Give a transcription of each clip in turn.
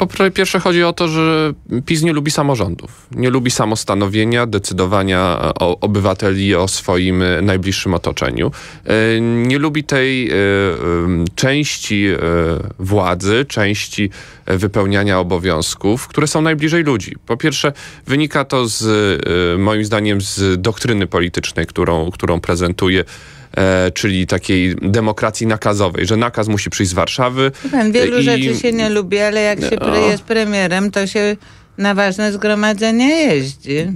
Po pierwsze chodzi o to, że PiS nie lubi samorządów. Nie lubi samostanowienia, decydowania e, o obywateli o swoim e, najbliższym otoczeniu. E, nie lubi tej części władzy, części wypełniania obowiązków, które są najbliżej ludzi. Po pierwsze wynika to z moim zdaniem z doktryny politycznej, którą, którą prezentuje E, czyli takiej demokracji nakazowej, że nakaz musi przyjść z Warszawy. wielu i... rzeczy się nie lubi, ale jak się no, który no. jest premierem, to się na ważne zgromadzenie jeździ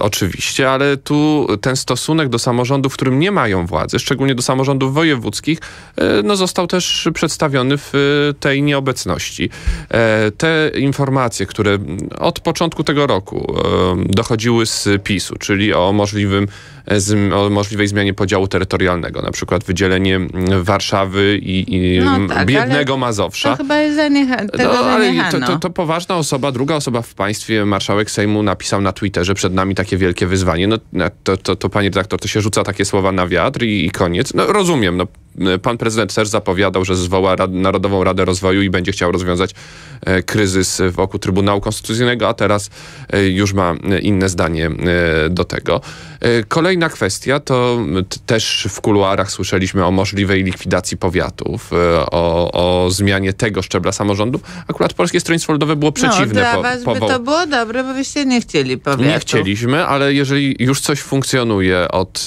oczywiście, ale tu ten stosunek do samorządów, którym nie mają władzy, szczególnie do samorządów wojewódzkich, e, no został też przedstawiony w e, tej nieobecności. E, te informacje, które od początku tego roku dochodziły z PiSu, czyli o możliwym o możliwej zmianie podziału terytorialnego, na przykład wydzielenie Warszawy i, i no tak, biednego Mazowsza. To chyba jest zaniechane. No, ale to, to, to poważna osoba, druga osoba w państwie, marszałek Sejmu napisał na Twitterze przed nami takie wielkie wyzwanie. No to, to, to panie dyrektor, to się rzuca takie słowa na wiatr i, i koniec. No rozumiem, no E, pan prezydent też zapowiadał, że zwoła Rad Narodową Radę Rozwoju i będzie chciał rozwiązać e, kryzys wokół Trybunału Konstytucyjnego, a teraz e, już ma inne zdanie do tego. Kolejna kwestia to też w kuluarach słyszeliśmy o możliwej likwidacji powiatów, o, o zmianie tego szczebla samorządu. Akurat Polskie Stronnictwo Ludowe było no, przeciwne. No, dla po, by to było dobre, bo byście nie chcieli powiatu. Nie chcieliśmy, ale jeżeli już coś funkcjonuje od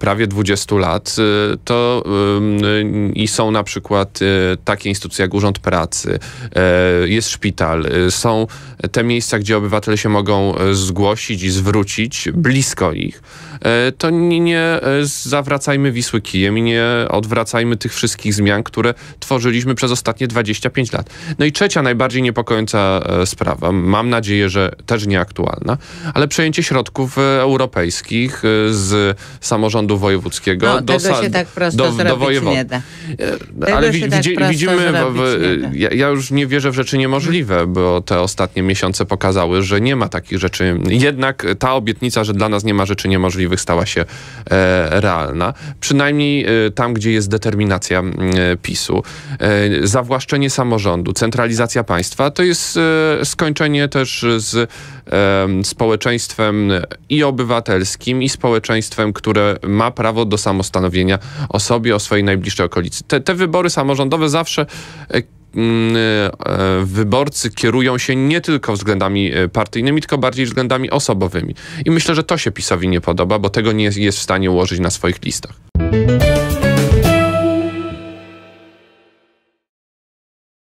prawie 20 lat, to i są na przykład e, takie instytucje jak Urząd Pracy, e, jest szpital, e, są te miejsca, gdzie obywatele się mogą zgłosić i zwrócić blisko ich, to nie zawracajmy Wisły kijem i nie odwracajmy tych wszystkich zmian, które tworzyliśmy przez ostatnie 25 lat. No i trzecia, najbardziej niepokojąca sprawa, mam nadzieję, że też nieaktualna, ale przejęcie środków europejskich z samorządu wojewódzkiego no, do, tego się tak prosto do, do swoje wody. Da. E, ale tak widzimy, w, w, ja, ja, już nie wierzę w rzeczy niemożliwe, bo te ostatnie miesiące pokazały, że nie ma takich rzeczy. Jednak ta obietnica, że dla nas nie ma rzeczy niemożliwych, stała się e, realna. Przynajmniej e, tam, gdzie jest determinacja e, PiSu. E, zawłaszczenie samorządu, centralizacja państwa, to jest e, skończenie też z społeczeństwem i obywatelskim, i społeczeństwem, które ma prawo do samostanowienia o sobie, o swojej swojej najbliższej okolicy. Te, te wybory samorządowe zawsze e, mm, e, wyborcy kierują się nie tylko względami e, partyjnymi, tylko bardziej względami osobowymi. I myślę, że to się PiSowi nie podoba, bo tego nie jest w stanie ułożyć na swoich listach.